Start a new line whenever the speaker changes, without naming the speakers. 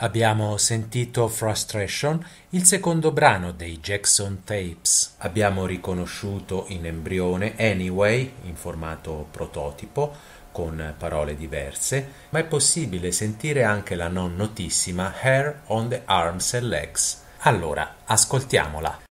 Abbiamo sentito Frustration, il secondo brano dei Jackson Tapes. Abbiamo riconosciuto in embrione Anyway, in formato prototipo, con parole diverse, ma è possibile sentire anche la non notissima Hair on the Arms and Legs. Allora, ascoltiamola.